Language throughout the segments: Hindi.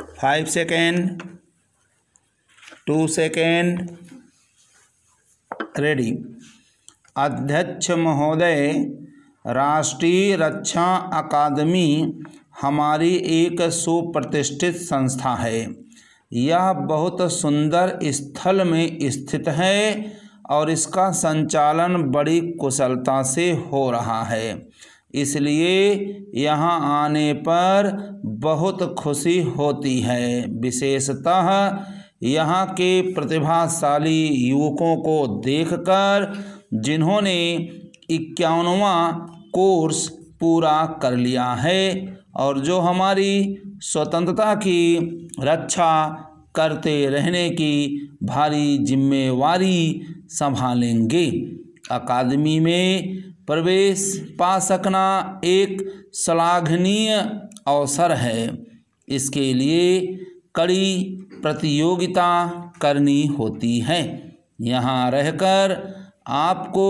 five second two second ready अध्यक्ष महोदय राष्ट्रीय रक्षा अकादमी हमारी एक सुप्रतिष्ठित संस्था है यह बहुत सुंदर स्थल में स्थित है और इसका संचालन बड़ी कुशलता से हो रहा है इसलिए यहाँ आने पर बहुत खुशी होती है विशेषतः यहाँ के प्रतिभाशाली युवकों को देखकर जिन्होंने इक्यानवा कोर्स पूरा कर लिया है और जो हमारी स्वतंत्रता की रक्षा करते रहने की भारी जिम्मेवारी संभालेंगे अकादमी में प्रवेश पा सकना एक श्लाघनीय अवसर है इसके लिए कड़ी प्रतियोगिता करनी होती है यहाँ रहकर आपको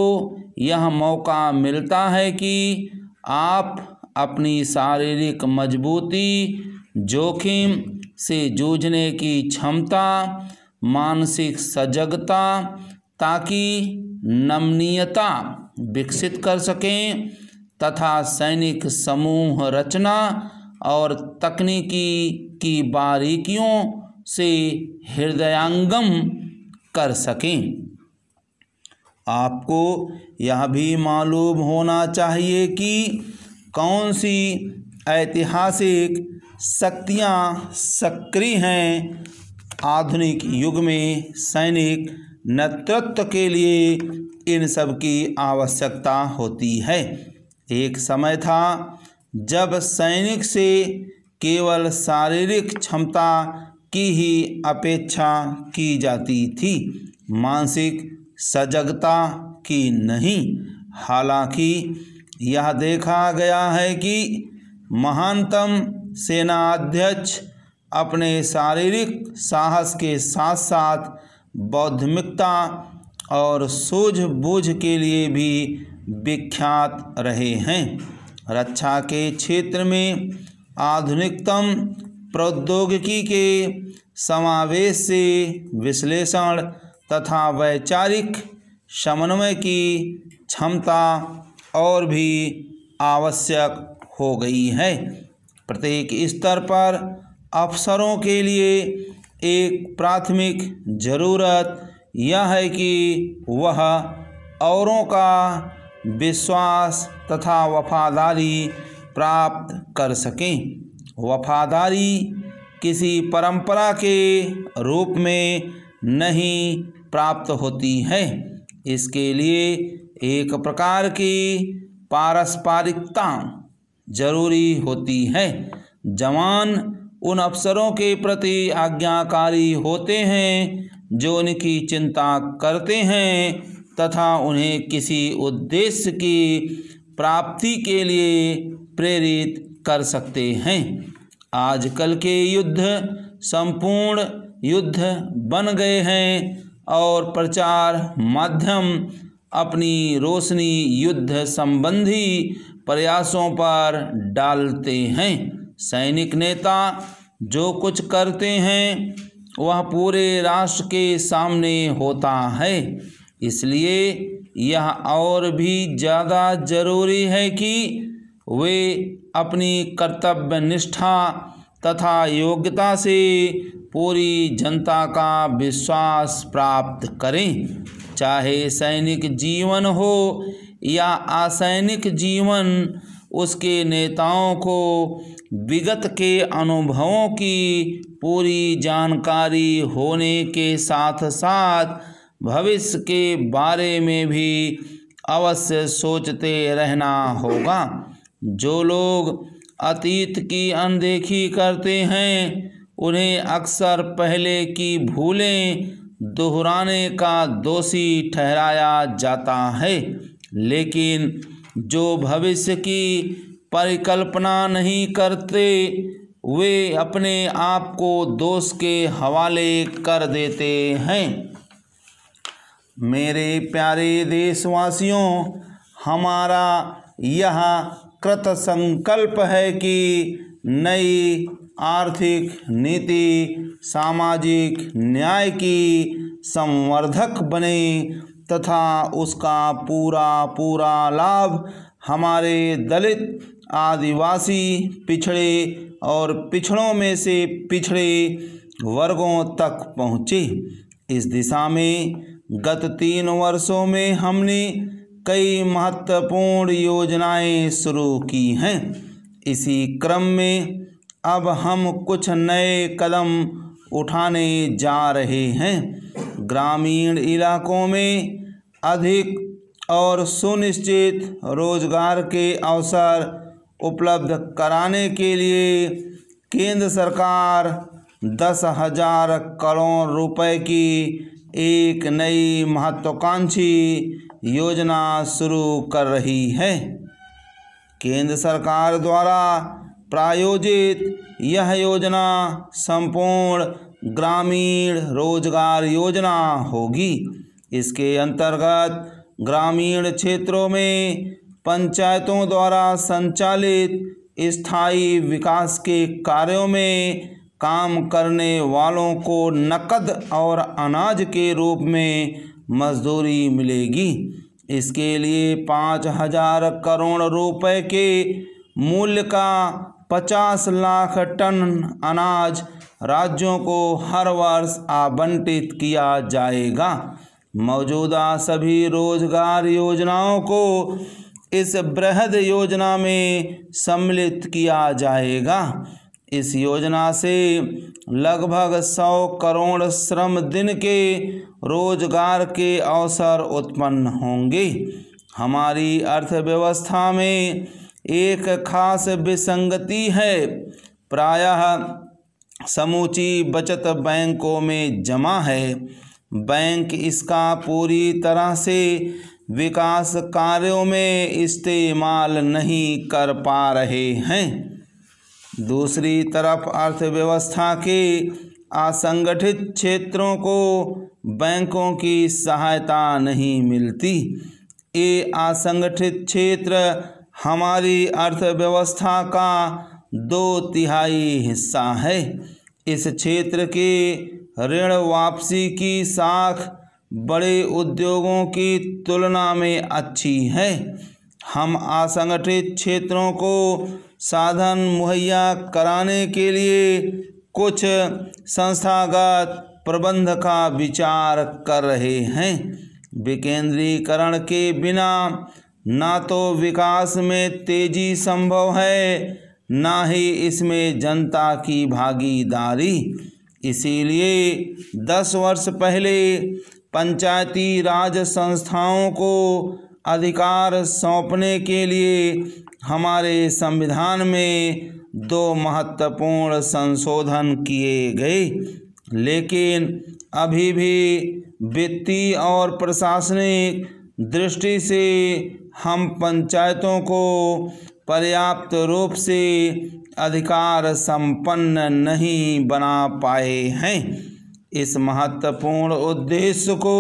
यह मौका मिलता है कि आप अपनी शारीरिक मजबूती जोखिम से जूझने की क्षमता मानसिक सजगता ताकि नमनीयता विकसित कर सकें तथा सैनिक समूह रचना और तकनीकी की बारीकियों से हृदयांगम कर सकें आपको यह भी मालूम होना चाहिए कि कौन सी ऐतिहासिक शक्तियाँ सक्रिय हैं आधुनिक युग में सैनिक नेतृत्व के लिए इन सब की आवश्यकता होती है एक समय था जब सैनिक से केवल शारीरिक क्षमता की ही अपेक्षा की जाती थी मानसिक सजगता की नहीं हालांकि यह देखा गया है कि महानतम सेना अध्यक्ष अपने शारीरिक साहस के साथ साथ बौद्धमिकता और सूझबूझ के लिए भी विख्यात रहे हैं रक्षा के क्षेत्र में आधुनिकतम प्रौद्योगिकी के समावेश से विश्लेषण तथा वैचारिक समन्वय की क्षमता और भी आवश्यक हो गई है प्रत्येक स्तर पर अफसरों के लिए एक प्राथमिक ज़रूरत यह है कि वह औरों का विश्वास तथा वफादारी प्राप्त कर सकें वफादारी किसी परंपरा के रूप में नहीं प्राप्त होती है इसके लिए एक प्रकार की पारस्परिकता जरूरी होती है जवान उन अफसरों के प्रति आज्ञाकारी होते हैं जो उनकी चिंता करते हैं तथा उन्हें किसी उद्देश्य की प्राप्ति के लिए प्रेरित कर सकते हैं आजकल के युद्ध संपूर्ण युद्ध बन गए हैं और प्रचार माध्यम अपनी रोशनी युद्ध संबंधी प्रयासों पर डालते हैं सैनिक नेता जो कुछ करते हैं वह पूरे राष्ट्र के सामने होता है इसलिए यह और भी ज़्यादा जरूरी है कि वे अपनी कर्तव्य निष्ठा तथा योग्यता से पूरी जनता का विश्वास प्राप्त करें चाहे सैनिक जीवन हो या असैनिक जीवन उसके नेताओं को विगत के अनुभवों की पूरी जानकारी होने के साथ साथ भविष्य के बारे में भी अवश्य सोचते रहना होगा जो लोग अतीत की अनदेखी करते हैं उन्हें अक्सर पहले की भूलें दोहराने का दोषी ठहराया जाता है लेकिन जो भविष्य की परिकल्पना नहीं करते वे अपने आप को दोष के हवाले कर देते हैं मेरे प्यारे देशवासियों हमारा यह कृत संकल्प है कि नई आर्थिक नीति सामाजिक न्याय की संवर्धक बने तथा उसका पूरा पूरा लाभ हमारे दलित आदिवासी पिछड़े और पिछड़ों में से पिछड़े वर्गों तक पहुँचे इस दिशा में गत तीन वर्षों में हमने कई महत्वपूर्ण योजनाएं शुरू की हैं इसी क्रम में अब हम कुछ नए कदम उठाने जा रहे हैं ग्रामीण इलाकों में अधिक और सुनिश्चित रोजगार के अवसर उपलब्ध कराने के लिए केंद्र सरकार दस हजार करोड़ रुपए की एक नई महत्वाकांक्षी योजना शुरू कर रही है केंद्र सरकार द्वारा प्रायोजित यह योजना संपूर्ण ग्रामीण रोजगार योजना होगी इसके अंतर्गत ग्रामीण क्षेत्रों में पंचायतों द्वारा संचालित स्थायी विकास के कार्यों में काम करने वालों को नकद और अनाज के रूप में मजदूरी मिलेगी इसके लिए पाँच हजार करोड़ रुपए के मूल्य का पचास लाख टन अनाज राज्यों को हर वर्ष आवंटित किया जाएगा मौजूदा सभी रोजगार योजनाओं को इस बृहद योजना में सम्मिलित किया जाएगा इस योजना से लगभग सौ करोड़ श्रम दिन के रोजगार के अवसर उत्पन्न होंगे हमारी अर्थव्यवस्था में एक खास विसंगति है प्रायः समूची बचत बैंकों में जमा है बैंक इसका पूरी तरह से विकास कार्यों में इस्तेमाल नहीं कर पा रहे हैं दूसरी तरफ अर्थव्यवस्था के असंगठित क्षेत्रों को बैंकों की सहायता नहीं मिलती ये असंगठित क्षेत्र हमारी अर्थव्यवस्था का दो तिहाई हिस्सा है इस क्षेत्र के ऋण वापसी की साख बड़े उद्योगों की तुलना में अच्छी है हम असंगठित क्षेत्रों को साधन मुहैया कराने के लिए कुछ संस्थागत प्रबंध का विचार कर रहे हैं विकेंद्रीकरण के बिना ना तो विकास में तेजी संभव है ना ही इसमें जनता की भागीदारी इसीलिए दस वर्ष पहले पंचायती राज संस्थाओं को अधिकार सौंपने के लिए हमारे संविधान में दो महत्वपूर्ण संशोधन किए गए लेकिन अभी भी वित्तीय और प्रशासनिक दृष्टि से हम पंचायतों को पर्याप्त रूप से अधिकार संपन्न नहीं बना पाए हैं इस महत्वपूर्ण उद्देश्य को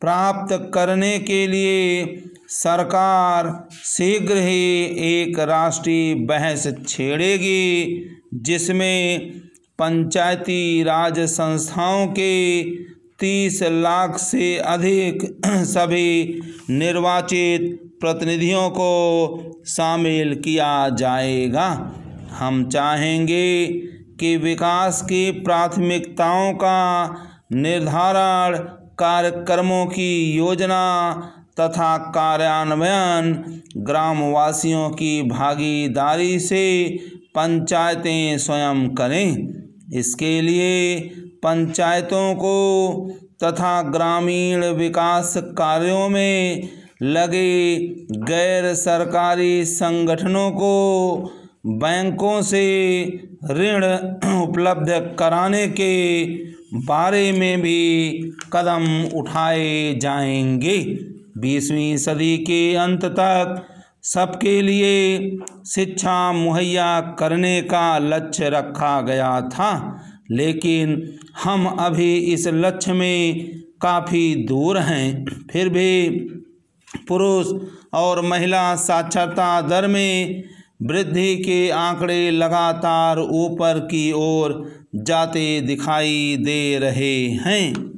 प्राप्त करने के लिए सरकार शीघ्र ही एक राष्ट्रीय बहस छेड़ेगी जिसमें पंचायती राज संस्थाओं के तीस लाख से अधिक सभी निर्वाचित प्रतिनिधियों को शामिल किया जाएगा हम चाहेंगे कि विकास की प्राथमिकताओं का निर्धारण कार्यक्रमों की योजना तथा कार्यान्वयन ग्रामवासियों की भागीदारी से पंचायतें स्वयं करें इसके लिए पंचायतों को तथा ग्रामीण विकास कार्यों में लगे गैर सरकारी संगठनों को बैंकों से ऋण उपलब्ध कराने के बारे में भी कदम उठाए जाएंगे बीसवीं सदी के अंत तक सबके लिए शिक्षा मुहैया करने का लक्ष्य रखा गया था लेकिन हम अभी इस लक्ष्य में काफ़ी दूर हैं फिर भी पुरुष और महिला साक्षरता दर में वृद्धि के आंकड़े लगातार ऊपर की ओर जाते दिखाई दे रहे हैं